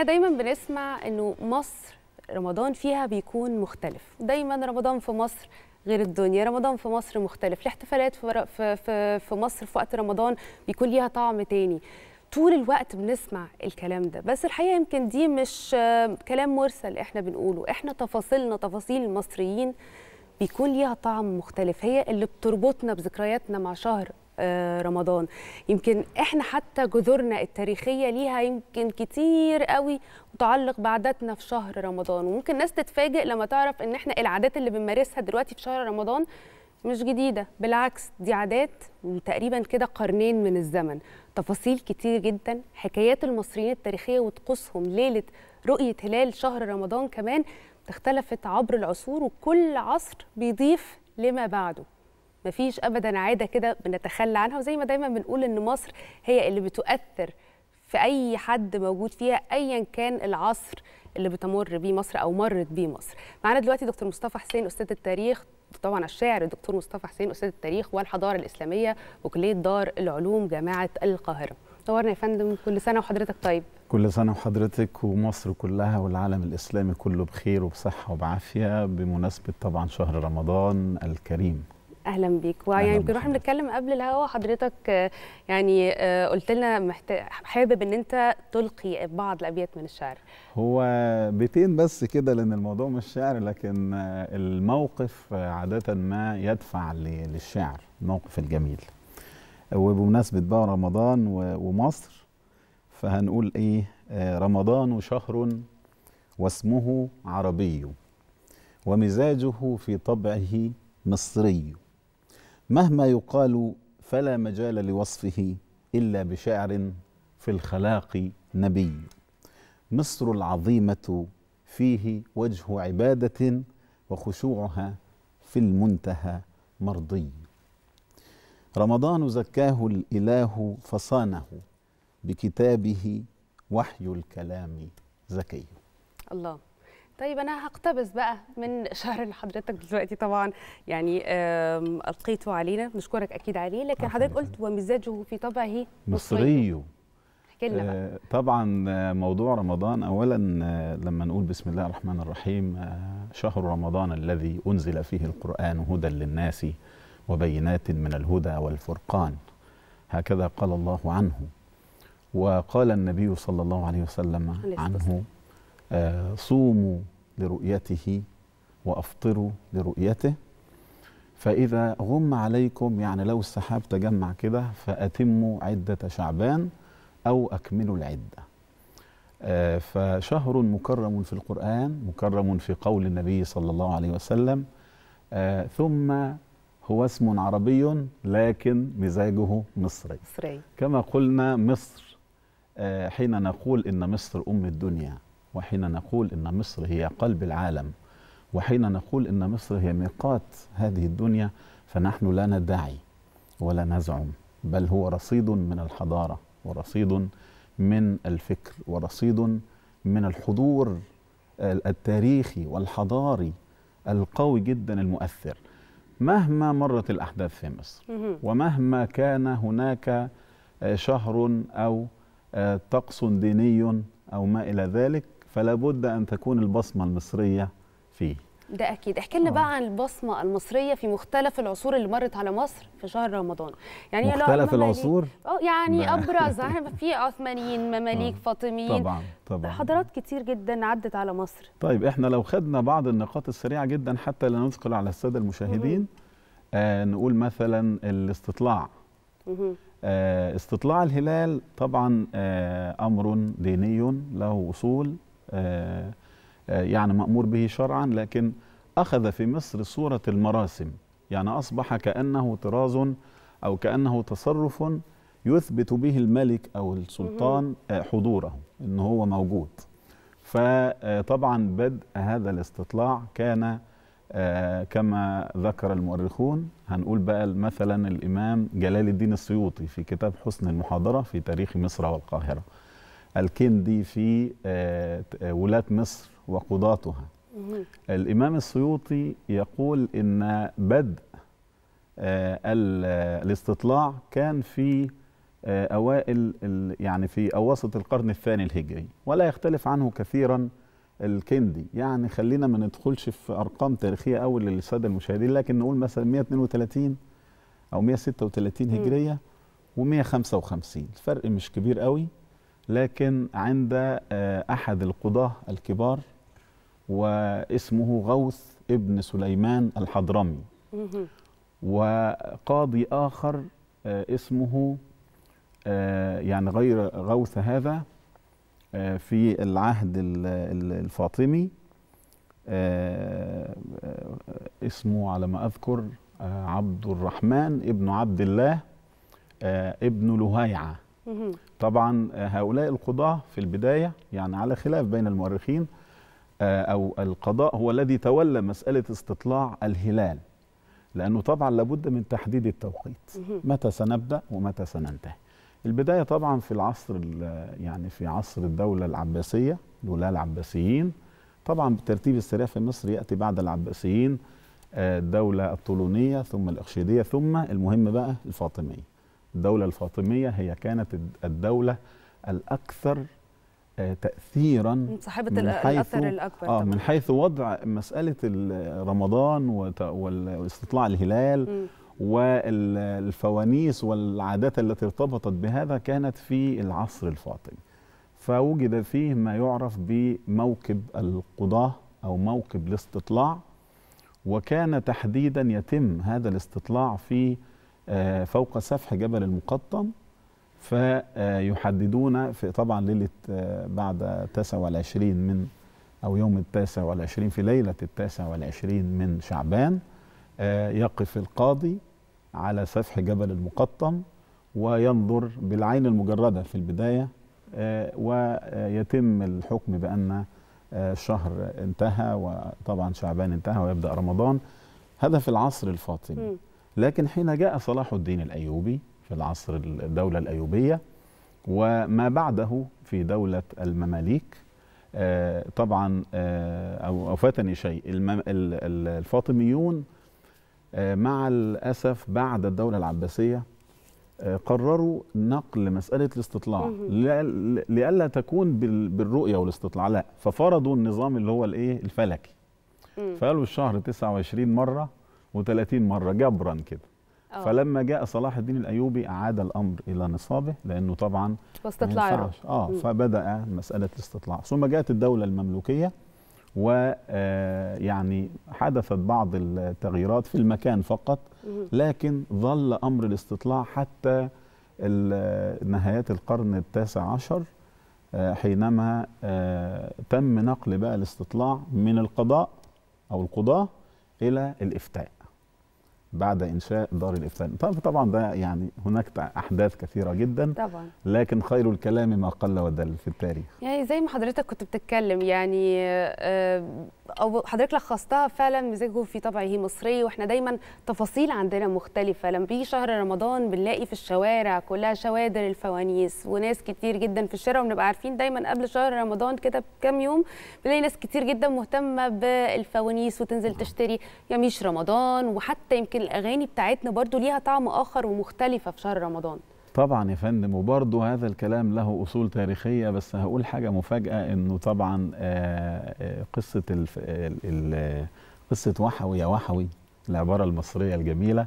الحقيقه دايما بنسمع انه مصر رمضان فيها بيكون مختلف دايما رمضان في مصر غير الدنيا رمضان في مصر مختلف الاحتفالات في, في, في مصر في وقت رمضان بيكون ليها طعم تاني طول الوقت بنسمع الكلام ده بس الحقيقه يمكن دي مش كلام مرسل احنا بنقوله احنا تفاصيلنا تفاصيل المصريين بيكون ليها طعم مختلف هي اللي بتربطنا بذكرياتنا مع شهر آه، رمضان يمكن احنا حتى جذورنا التاريخيه ليها يمكن كتير قوي متعلق بعاداتنا في شهر رمضان وممكن ناس تتفاجئ لما تعرف ان احنا العادات اللي بنمارسها دلوقتي في شهر رمضان مش جديده بالعكس دي عادات تقريبا كده قرنين من الزمن تفاصيل كتير جدا حكايات المصريين التاريخيه وطقوسهم ليله رؤيه هلال شهر رمضان كمان اختلفت عبر العصور وكل عصر بيضيف لما بعده مفيش ابدا عاده كده بنتخلى عنها وزي ما دايما بنقول ان مصر هي اللي بتؤثر في اي حد موجود فيها ايا كان العصر اللي بتمر بيه مصر او مرت بيه مصر معانا دلوقتي دكتور مصطفى حسين استاذ التاريخ طبعا الشاعر الدكتور مصطفى حسين استاذ التاريخ والحضاره الاسلاميه وكليه دار العلوم جامعه القاهره نورنا يا فندم كل سنه وحضرتك طيب كل سنه وحضرتك ومصر كلها والعالم الاسلامي كله بخير وبصحه وبعافيه بمناسبه طبعا شهر رمضان الكريم اهلا بيك ويعني يمكن احنا بنتكلم قبل الهوا حضرتك يعني آه، قلت لنا حابب ان انت تلقي بعض الابيات من الشعر هو بيتين بس كده لان الموضوع مش شعر لكن الموقف عاده ما يدفع للشعر الموقف الجميل وبمناسبه بقى رمضان ومصر فهنقول ايه آه، رمضان شهر واسمه عربي ومزاجه في طبعه مصري مهما يقال فلا مجال لوصفه الا بشعر في الخلاق نبي مصر العظيمه فيه وجه عباده وخشوعها في المنتهى مرضي رمضان زكاه الاله فصانه بكتابه وحي الكلام زكي الله طيب انا هقتبس بقى من شعر اللي حضرتك دلوقتي طبعا يعني القيته علينا نشكرك اكيد عليه لكن حضرتك قلت ومزاجه في طبعه مصري آه طبعا آه، موضوع رمضان اولا آه، لما نقول بسم الله الرحمن الرحيم آه، شهر رمضان الذي انزل فيه القران هدى للناس وبينات من الهدى والفرقان هكذا قال الله عنه وقال النبي صلى الله عليه وسلم عنه آه، صوموا لرؤيته وافطروا لرؤيته فاذا غم عليكم يعني لو السحاب تجمع كده فاتموا عده شعبان او اكملوا العده آه، فشهر مكرم في القرآن مكرم في قول النبي صلى الله عليه وسلم آه، ثم هو اسم عربي لكن مزاجه مصري مصري كما قلنا مصر حين نقول إن مصر أم الدنيا وحين نقول ان مصر هي قلب العالم وحين نقول ان مصر هي ميقات هذه الدنيا فنحن لا ندعي ولا نزعم بل هو رصيد من الحضاره ورصيد من الفكر ورصيد من الحضور التاريخي والحضاري القوي جدا المؤثر مهما مرت الاحداث في مصر ومهما كان هناك آه، شهر او آه، طقس ديني او ما الى ذلك فلا بد ان تكون البصمه المصريه فيه ده اكيد احكي لنا آه. بقى عن البصمه المصريه في مختلف العصور اللي مرت على مصر في شهر رمضان يعني مختلف العصور اه يعني ابرز في عثمانيين مماليك آه. فاطميين طبعا طبعا حضارات كتير جدا عدت على مصر طيب احنا لو خدنا بعض النقاط السريعه جدا حتى لا نثقل على الساده المشاهدين آه نقول مثلا الاستطلاع آه استطلاع الهلال طبعا آه امر ديني له اصول آه، آه، يعني مأمور به شرعا لكن أخذ في مصر صورة المراسم يعني أصبح كأنه طراز أو كأنه تصرف يثبت به الملك أو السلطان آه، حضوره إن هو موجود فطبعا بدء هذا الاستطلاع كان كما ذكر المؤرخون هنقول بقى مثلا الإمام جلال الدين السيوطي في كتاب حسن المحاضرة في تاريخ مصر والقاهرة الكندي في آه، آه، ولاة مصر وقضاتها الإمام السيوطي يقول إن بدء آه، الاستطلاع كان في أوائل يعني في أواسط القرن الثاني الهجري ولا يختلف عنه كثيرا الكندي يعني خلينا ما ندخلش في أرقام تاريخية أول للسادة المشاهدين لكن نقول مثلا 132 أو 136 هجرية و155 الفرق مش كبير قوي لكن عند آه، أحد القضاة الكبار واسمه غوث ابن سليمان الحضرمي وقاضي آخر آه، اسمه آه، يعني غير غوث هذا في العهد الفاطمي اسمه على ما أذكر عبد الرحمن ابن عبد الله ابن لهيعه طبعا آه، هؤلاء القضاة في البداية يعني على خلاف بين المؤرخين آه، أو القضاء هو الذي تولى مسألة استطلاع الهلال لأنه طبعا لابد من تحديد التوقيت متى سنبدأ ومتى سننتهي البداية طبعا في العصر يعني في عصر الدولة العباسية دولة العباسيين طبعا بالترتيب السريع في مصر يأتي بعد العباسيين آه، الدولة الطولونية ثم الأخشيدية ثم المهم بقى الفاطمية الدولة الفاطمية هي كانت الدولة الأكثر آه، تاثيرا صاحبه من الاثر الاكبر آه من حيث وضع مساله رمضان واستطلاع الهلال م. والفوانيس والعادات التي ارتبطت بهذا كانت في العصر الفاطمي فوجد فيه ما يعرف بموكب القضاه او موكب الاستطلاع وكان تحديدا يتم هذا الاستطلاع في آه، فوق سفح جبل المقطم فيحددون في طبعا ليلة آه، بعد 29 والعشرين من أو يوم التاسع والعشرين في ليلة التاسع والعشرين من شعبان آه، يقف القاضي على سفح جبل المقطم وينظر بالعين المجردة في البداية ويتم الحكم بأن الشهر انتهى وطبعا شعبان انتهى ويبدأ رمضان هذا في العصر الفاطمي لكن حين جاء صلاح الدين الأيوبي في العصر الدولة الأيوبية وما بعده في دولة المماليك آه، طبعا آه، أو فاتني شيء الفاطميون آه، مع الأسف بعد الدولة العباسية قرروا نقل مسألة الاستطلاع لئلا تكون بالرؤية والاستطلاع لا ففرضوا النظام اللي هو الايه الفلكي فقالوا الشهر 29 مرة و30 مره جبرا كده أوه. فلما جاء صلاح الدين الايوبي اعاد الامر الى نصابه لانه طبعا واستطلاع اه فبدا مساله الاستطلاع ثم جاءت الدوله المملوكيه ويعني آه، حدثت بعض التغييرات في المكان فقط لكن ظل امر الاستطلاع حتى آه، نهايات القرن التاسع عشر آه، حينما تم نقل بقى الاستطلاع من القضاء او القضاه الى الافتاء بعد انشاء دار الافتاء طبعا ده يعني هناك احداث كثيره جدا طبعا لكن خير الكلام ما قل ودل في التاريخ يعني زي ما حضرتك كنت بتتكلم يعني آه، او حضرتك لخصتها فعلا مزاجه في طبعه مصري واحنا دايما تفاصيل عندنا مختلفه لما بيجي شهر رمضان بنلاقي في الشوارع كلها شوادر الفوانيس وناس كتير جدا في الشارع وبنبقى عارفين دايما قبل شهر رمضان كده بكام يوم بنلاقي ناس كتير جدا مهتمه بالفوانيس وتنزل تشتري يميش رمضان وحتى يمكن الاغاني بتاعتنا برضو ليها طعم اخر ومختلفه في شهر رمضان طبعا يا فندم وبرضه هذا الكلام له اصول تاريخيه بس هقول حاجه مفاجاه انه طبعا آه، آه، قصه قصه وحوي يا وحوي العباره المصريه الجميله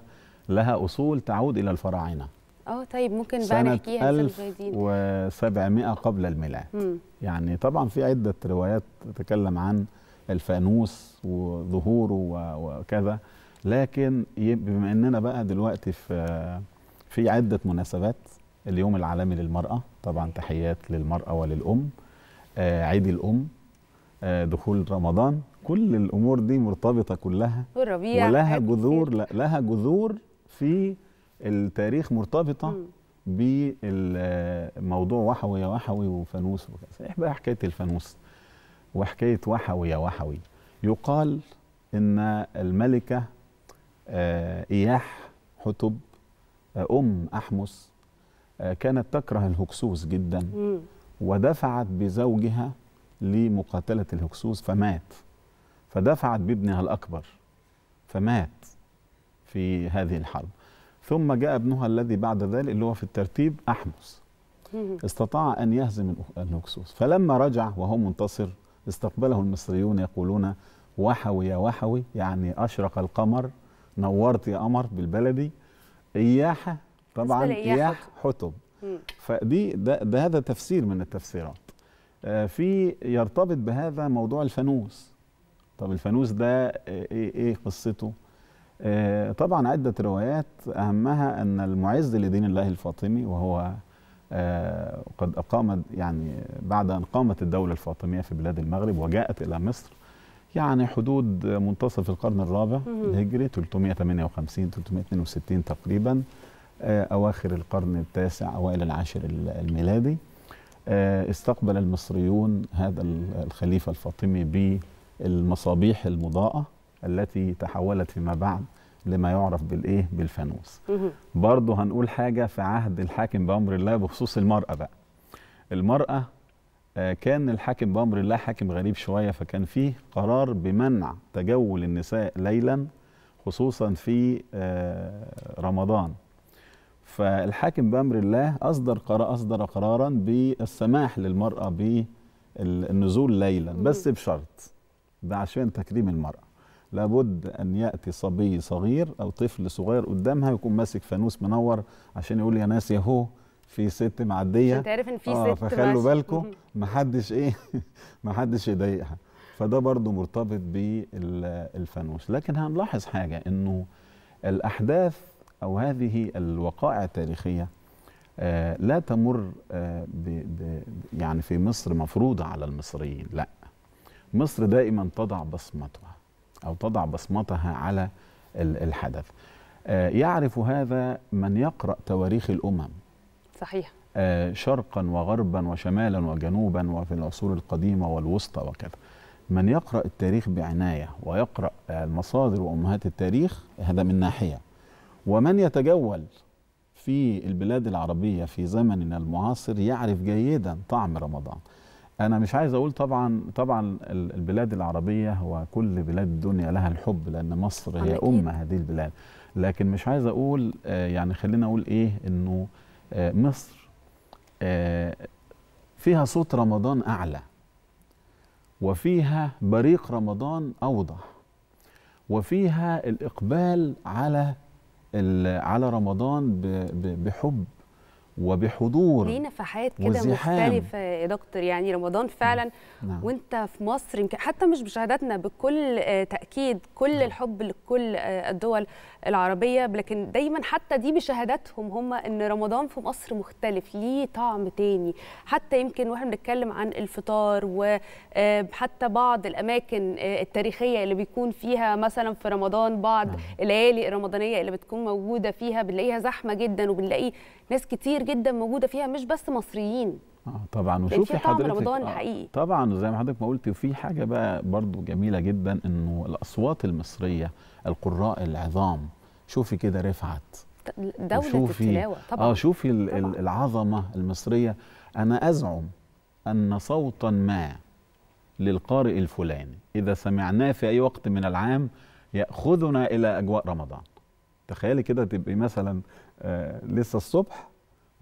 لها اصول تعود الى الفراعنه اه طيب ممكن بقى نحكيها 1700 قبل الميلاد مم. يعني طبعا في عده روايات تتكلم عن الفانوس وظهوره وكذا لكن بما اننا بقى دلوقتي في في عدة مناسبات اليوم العالمي للمرأة طبعا تحيات للمرأة وللأم آه عيد الأم آه دخول رمضان كل الأمور دي مرتبطة كلها والربيع ولها جذور لا لها جذور في التاريخ مرتبطة م. بموضوع وحوي يا وحوي وفانوس ايه بقى حكاية الفانوس وحكاية وحوي يا وحوي يقال إن الملكة آه إياح حتب ام احمس آه، كانت تكره الهكسوس جدا ودفعت بزوجها لمقاتله الهكسوس فمات فدفعت بابنها الاكبر فمات في هذه الحرب ثم جاء ابنها الذي بعد ذلك اللي هو في الترتيب احمس استطاع ان يهزم الهكسوس فلما رجع وهو منتصر استقبله المصريون يقولون وحوي يا وحوي يعني اشرق القمر نورت يا قمر بالبلدي إياحة طبعا إياح حطب فدي ده, ده هذا تفسير من التفسيرات آه، في يرتبط بهذا موضوع الفانوس طب الفانوس ده ايه ايه, إيه قصته آه، طبعا عده روايات اهمها ان المعز لدين الله الفاطمي وهو آه، قد اقام يعني بعد ان قامت الدوله الفاطميه في بلاد المغرب وجاءت الى مصر يعني حدود منتصف القرن الرابع الهجري 358 362 تقريبا آه، أواخر القرن التاسع أوائل العاشر الميلادي آه، استقبل المصريون هذا الخليفة الفاطمي بالمصابيح المضاءة التي تحولت فيما بعد لما يعرف بالايه بالفانوس برضه هنقول حاجه في عهد الحاكم بامر الله بخصوص المراه بقى المراه آه، كان الحاكم بأمر الله حاكم غريب شوية فكان فيه قرار بمنع تجول النساء ليلا خصوصا في آه، رمضان فالحاكم بأمر الله أصدر قرار أصدر قرارا بالسماح للمرأة بالنزول ليلا بس بشرط ده عشان تكريم المرأة لابد أن يأتي صبي صغير أو طفل صغير قدامها يكون ماسك فانوس منور عشان يقول يا ناس يا هو في ست معديه انت عارف ان في آه، ست آه فخلوا بالكم محدش ايه محدش يضايقها فده برضو مرتبط بالفانوس لكن هنلاحظ حاجه انه الاحداث او هذه الوقائع التاريخيه آه لا تمر آه ب ب يعني في مصر مفروضه على المصريين لا مصر دائما تضع بصمتها او تضع بصمتها على الحدث آه يعرف هذا من يقرا تواريخ الامم صحيح آه، شرقا وغربا وشمالا وجنوبا وفي العصور القديمة والوسطى وكذا من يقرأ التاريخ بعناية ويقرأ المصادر وأمهات التاريخ هذا من ناحية ومن يتجول في البلاد العربية في زمننا المعاصر يعرف جيدا طعم رمضان أنا مش عايز أقول طبعا طبعا البلاد العربية وكل بلاد الدنيا لها الحب لأن مصر هي أم هذه البلاد لكن مش عايز أقول آه، يعني خلينا أقول إيه إنه آه، مصر آه، فيها صوت رمضان أعلى وفيها بريق رمضان أوضح وفيها الإقبال على على رمضان بحب وبحضور ليه نفحات كده مختلفه يا دكتور يعني رمضان فعلا نعم. نعم. وانت في مصر يمكن حتى مش بشهاداتنا بكل آه، تاكيد كل نعم. الحب لكل آه، الدول العربيه لكن دايما حتى دي بشهاداتهم هم ان رمضان في مصر مختلف ليه طعم تاني حتى يمكن واحنا بنتكلم عن الفطار وحتى آه، بعض الاماكن التاريخيه اللي بيكون فيها مثلا في رمضان بعض نعم. الليالي الرمضانيه اللي بتكون موجوده فيها بنلاقيها زحمه جدا وبنلاقي ناس كتير كتير جدا موجوده فيها مش بس مصريين اه طبعا وشوفي حضرتك رمضان آه حقيقي طبعا وزي ما حضرتك ما قلتي وفي حاجه بقى برضو جميله جدا انه الاصوات المصريه القراء العظام شوفي كده رفعت دولة وشوفي التلاوة طبعا اه شوفي طبعًا. العظمة المصرية أنا أزعم أن صوتا ما للقارئ الفلاني إذا سمعناه في أي وقت من العام يأخذنا إلى أجواء رمضان تخيلي كده تبقي مثلا آه لسه الصبح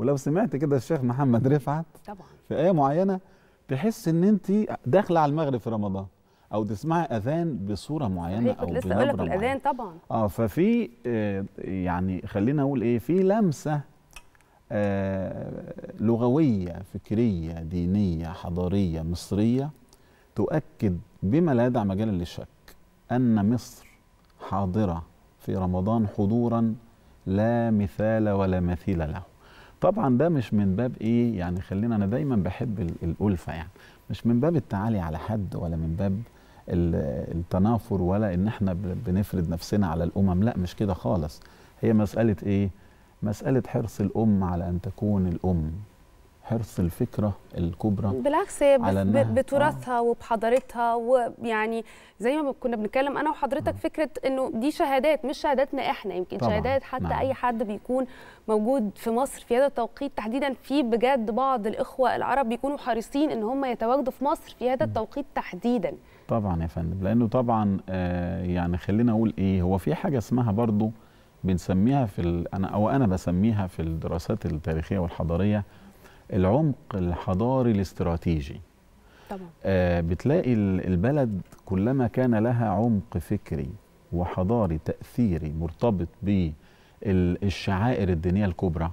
ولو سمعت كده الشيخ محمد رفعت طبعا في ايه معينه تحس ان انت داخله على المغرب في رمضان او تسمعي اذان بصوره معينه او كنت لسه اقول لك الاذان طبعا اه ففي آه، يعني خلينا اقول ايه في لمسه آه لغويه فكريه دينيه حضاريه مصريه تؤكد بما لا يدع مجال للشك ان مصر حاضره في رمضان حضورا لا مثال ولا مثيل له طبعا ده مش من باب ايه يعني خلينا انا دايما بحب الالفه يعني مش من باب التعالي على حد ولا من باب التنافر ولا ان احنا بنفرض نفسنا على الامم لا مش كده خالص هي مساله ايه مساله حرص الام على ان تكون الام حرص الفكره الكبرى بالعكس على بتراثها آه. وبحضارتها ويعني زي ما كنا بنتكلم انا وحضرتك آه. فكره انه دي شهادات مش شهاداتنا احنا يمكن طبعا. شهادات حتى نعم. اي حد بيكون موجود في مصر في هذا التوقيت تحديدا في بجد بعض الاخوه العرب بيكونوا حريصين ان هم يتواجدوا في مصر في هذا التوقيت تحديدا طبعا يا فندم لانه طبعا آه يعني خلينا اقول ايه هو في حاجه اسمها برضو بنسميها في انا او انا بسميها في الدراسات التاريخيه والحضاريه العمق الحضاري الاستراتيجي طبعا. آه بتلاقي البلد كلما كان لها عمق فكري وحضاري تأثيري مرتبط بالشعائر الدينية الكبرى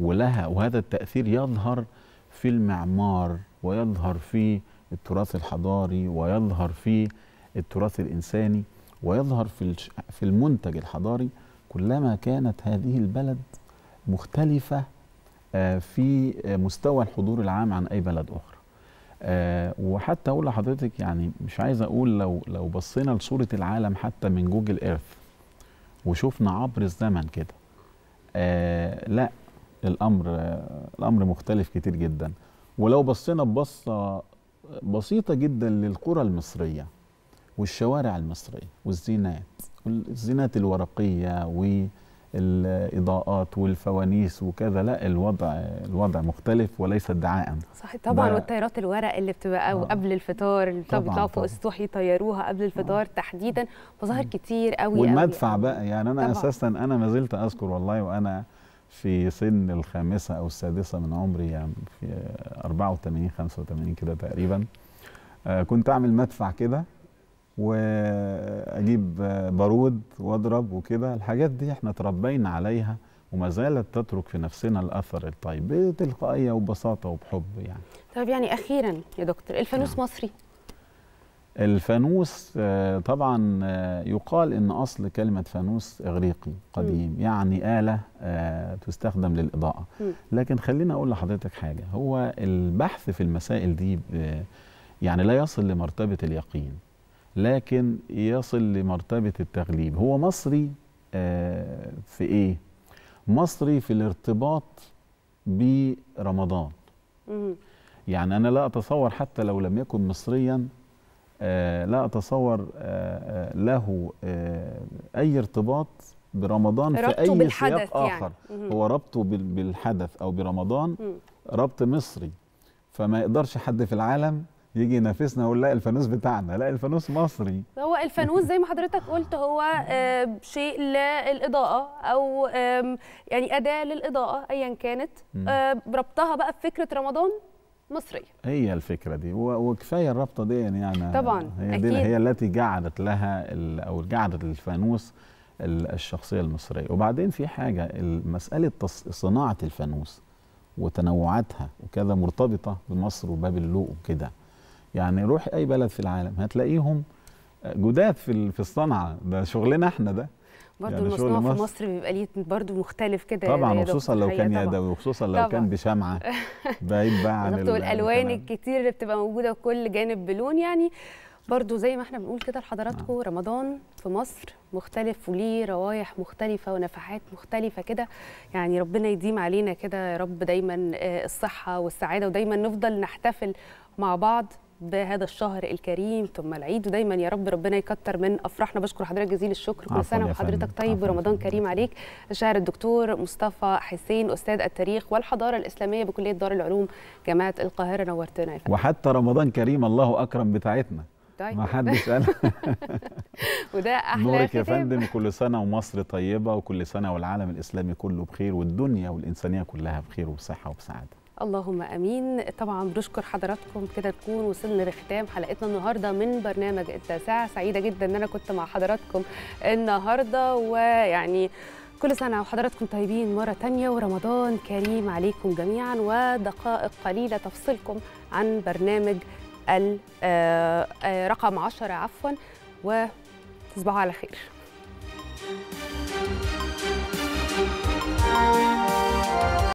ولها وهذا التأثير يظهر في المعمار ويظهر في التراث الحضاري ويظهر في التراث الإنساني ويظهر في في المنتج الحضاري كلما كانت هذه البلد مختلفة آه، في مستوى الحضور العام عن اي بلد اخرى آه، وحتى اقول لحضرتك يعني مش عايز اقول لو لو بصينا لصوره العالم حتى من جوجل ايرث وشفنا عبر الزمن كده آه، لا الامر الامر مختلف كتير جدا ولو بصينا ببصه بسيطه جدا للقرى المصريه والشوارع المصريه والزينات والزينات الورقيه و الاضاءات والفوانيس وكذا لا الوضع الوضع مختلف وليس ادعاء صحيح طبعا والطيارات الورق اللي بتبقى آه. قبل الفطار اللي بيطلعوا فوق السطوح يطيروها قبل الفطار آه. تحديدا فظاهر كتير قوي يعني. والمدفع قوي. بقى يعني انا طبعا. اساسا انا ما زلت اذكر والله وانا في سن الخامسه او السادسه من عمري يعني في 84 85 كده تقريبا آه كنت اعمل مدفع كده واجيب بارود واضرب وكده الحاجات دي احنا اتربينا عليها وما زالت تترك في نفسنا الاثر الطيب بتلقائيه وببساطه وبحب يعني. طيب يعني اخيرا يا دكتور الفانوس نعم. مصري؟ الفانوس آه، طبعا آه، يقال ان اصل كلمه فانوس اغريقي قديم يعني اله آه، تستخدم للاضاءه لكن خليني اقول لحضرتك حاجه هو البحث في المسائل دي يعني لا يصل لمرتبه اليقين لكن يصل لمرتبة التغليب هو مصري آه، في إيه؟ مصري في الارتباط برمضان يعني أنا لا أتصور حتى لو لم يكن مصريا آه، لا أتصور آه، له أي ارتباط برمضان في أي سياق يعني. آخر يعني. هو ربطه بالحدث أو برمضان ربط مصري فما يقدرش حد في العالم يجي ينافسنا يقول لا الفانوس بتاعنا لا الفانوس مصري هو الفانوس زي ما حضرتك قلت هو آه، شيء للاضاءه او يعني اداه للاضاءه ايا كانت آه، ربطها بقى بفكره رمضان مصرية هي الفكرة دي وكفاية الرابطة دي يعني, يعني طبعا هي دي أكيد. هي التي جعلت لها أو جعلت للفانوس الشخصية المصرية وبعدين في حاجة مسألة صناعة الفانوس وتنوعاتها وكذا مرتبطة بمصر وباب اللوق وكده يعني روح اي بلد في العالم هتلاقيهم جداد في في الصنعه ده شغلنا احنا ده برضه يعني المصنوع في مصر, مصر بيبقى ليه برضه مختلف كده طبعا وخصوصا لو كان يدوي وخصوصا لو كان بشمعه بعيد بقى عن الالوان الكتير اللي بتبقى موجوده كل جانب بلون يعني برضه زي ما احنا بنقول كده لحضراتكم آه. رمضان في مصر مختلف وليه روايح مختلفه ونفحات مختلفه كده يعني ربنا يديم علينا كده يا رب دايما آه، الصحه والسعاده ودايما نفضل نحتفل مع بعض بهذا الشهر الكريم ثم العيد ودايما يا رب ربنا يكتر من افراحنا بشكر حضرتك جزيل الشكر كل سنه وحضرتك طيب ورمضان كريم عليك الشاعر الدكتور مصطفى حسين استاذ التاريخ والحضاره الاسلاميه بكليه دار العلوم جامعه القاهره نورتنا يا فندم وحتى رمضان كريم الله اكرم بتاعتنا طيب ما حدش قال وده احلى نورك يا فندم كل سنه ومصر طيبه وكل سنه والعالم الاسلامي كله بخير والدنيا والانسانيه كلها بخير وبصحه وبسعاده اللهم امين طبعا بنشكر حضراتكم كده تكون وصلنا لختام حلقتنا النهارده من برنامج التاسعه سعيده جدا ان انا كنت مع حضراتكم النهارده ويعني كل سنة وحضراتكم طيبين مرة تانية ورمضان كريم عليكم جميعا ودقائق قليلة تفصلكم عن برنامج ال آه، آه، رقم 10 عفوا وتصبحوا على خير.